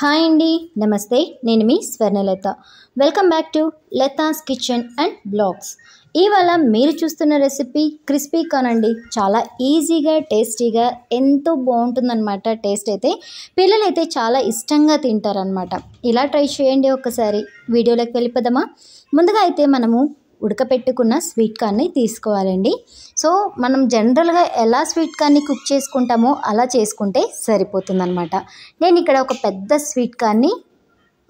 hi అండి నమస్తే నేను మీ Swarnalatha welcome back to Latha's kitchen and blogs ఇవాళ మీరు చూస్తున్న రెసిపీ క్రిస్పీ కానండి చాలా ఈజీగా టేస్టీగా ఎంతో బాగుంటుందన్నమాట టేస్ట్ అయితే పిల్లలైతే చాలా ఇష్టంగా తింటారనమాట ఇలా ట్రై చేయండి ఒకసారి వీడియోలోకి వెళ్ళిపోదామా ముందుగా అయితే మనము ఉడకపెట్టుకున్న స్వీట్ కార్న్ని తీసుకోవాలండి సో మనం జనరల్గా ఎలా స్వీట్ కార్న్ని కుక్ చేసుకుంటామో అలా చేసుకుంటే సరిపోతుందనమాట నేను ఇక్కడ ఒక పెద్ద స్వీట్ కార్న్ని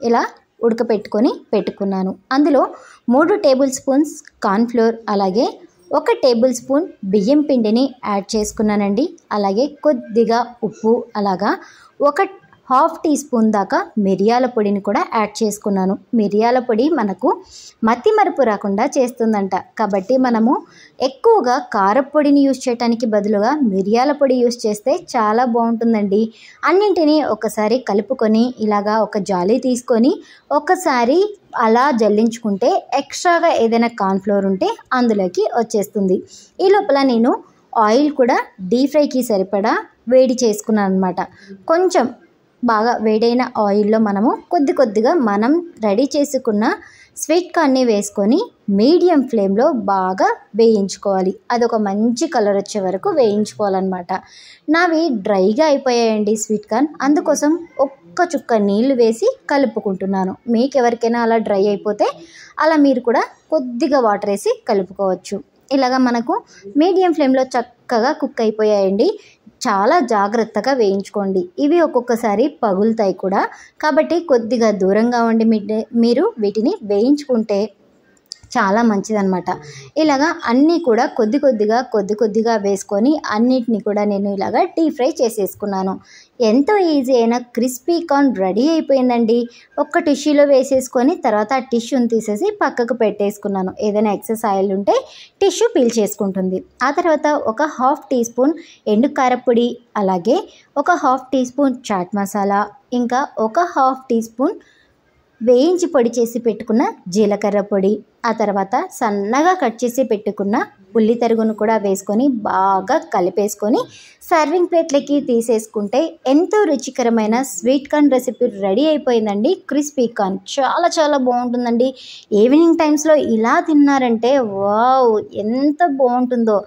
ఇలా ఉడకపెట్టుకొని పెట్టుకున్నాను అందులో మూడు టేబుల్ స్పూన్స్ కార్న్ఫ్లోర్ అలాగే ఒక టేబుల్ స్పూన్ బియ్యం పిండిని యాడ్ చేసుకున్నానండి అలాగే కొద్దిగా ఉప్పు అలాగా ఒక హాఫ్ టీ స్పూన్ దాకా మిరియాల పొడిని కూడా యాడ్ చేసుకున్నాను మిరియాల పొడి మనకు మతి మరుపు రాకుండా చేస్తుందంట కాబట్టి మనము ఎక్కువగా కారపొడిని యూస్ చేయడానికి బదులుగా మిరియాల పొడి యూస్ చేస్తే చాలా బాగుంటుందండి అన్నింటినీ ఒకసారి కలుపుకొని ఇలాగా ఒక జాలి తీసుకొని ఒకసారి అలా జల్లించుకుంటే ఎక్స్ట్రాగా ఏదైనా కార్న్ఫ్లోర్ ఉంటే అందులోకి వచ్చేస్తుంది ఈ లోపల నేను ఆయిల్ కూడా డీప్ ఫ్రైకి సరిపడా వేడి చేసుకున్నాను అనమాట కొంచెం బాగా వేడైన ఆయిల్లో మనము కొద్ది కొద్దిగా మనం రెడీ చేసుకున్న స్వీట్ కార్న్ని వేసుకొని మీడియం ఫ్లేమ్లో బాగా వేయించుకోవాలి అదొక మంచి కలర్ వచ్చే వరకు వేయించుకోవాలన్నమాట నావి డ్రైగా అయిపోయాయండి స్వీట్ కార్న్ అందుకోసం ఒక్క చుక్క నీళ్లు వేసి కలుపుకుంటున్నాను మీకు ఎవరికైనా అలా డ్రై అయిపోతే అలా మీరు కూడా కొద్దిగా వాటర్ వేసి కలుపుకోవచ్చు ఇలాగ మనకు మీడియం ఫ్లేమ్లో చక్కగా కుక్ అయిపోయాయండి చాలా జాగ్రత్తగా వేయించుకోండి ఇవి ఒక్కొక్కసారి పగులుతాయి కూడా కాబట్టి కొద్దిగా దూరంగా ఉండి మీరు వీటిని వేయించుకుంటే చాలా మంచిదనమాట ఇలాగా అన్నీ కూడా కొద్ది కొద్దిగా కొద్ది కొద్దిగా వేసుకొని అన్నిటిని కూడా నేను ఇలాగ డీప్ ఫ్రై చేసేసుకున్నాను ఎంతో ఈజీ అయినా క్రిస్పీ కార్న్ రెడీ అయిపోయిందండి ఒక్క టిష్యూలో వేసేసుకొని తర్వాత ఆ టిష్యూని తీసేసి పక్కకు పెట్టేసుకున్నాను ఏదైనా ఎక్సెస్ ఆయిల్ ఉంటే టిష్యూ పీల్ చేసుకుంటుంది ఆ తర్వాత ఒక హాఫ్ టీ స్పూన్ ఎండు కారపొడి అలాగే ఒక half teaspoon chaat masala ఇంకా ఒక హాఫ్ టీ స్పూన్ వేయించి పొడి చేసి పెట్టుకున్న జీలకర్ర పొడి ఆ తర్వాత సన్నగా కట్ చేసి పెట్టుకున్న ఉల్లి తరుగును కూడా వేసుకొని బాగా కలిపేసుకొని సర్వింగ్ ప్లేట్లకి తీసేసుకుంటే ఎంతో రుచికరమైన స్వీట్ కార్న్ రెసిపీ రెడీ అయిపోయిందండి క్రిస్పీ కార్న్ చాలా చాలా బాగుంటుందండి ఈవినింగ్ టైమ్స్లో ఇలా తిన్నారంటే వావ్ ఎంత బాగుంటుందో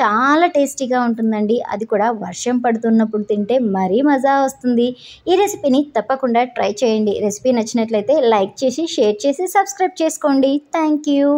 చాలా టేస్టీగా ఉంటుందండి అది కూడా వర్షం పడుతున్నప్పుడు తింటే మరీ మజా వస్తుంది ఈ రెసిపీని తప్పకుండా ట్రై చేయండి రెసిపీ నచ్చినట్లయితే లైక్ చేసి షేర్ చేసి సబ్స్క్రైబ్ చేసుకోండి థ్యాంక్ యూ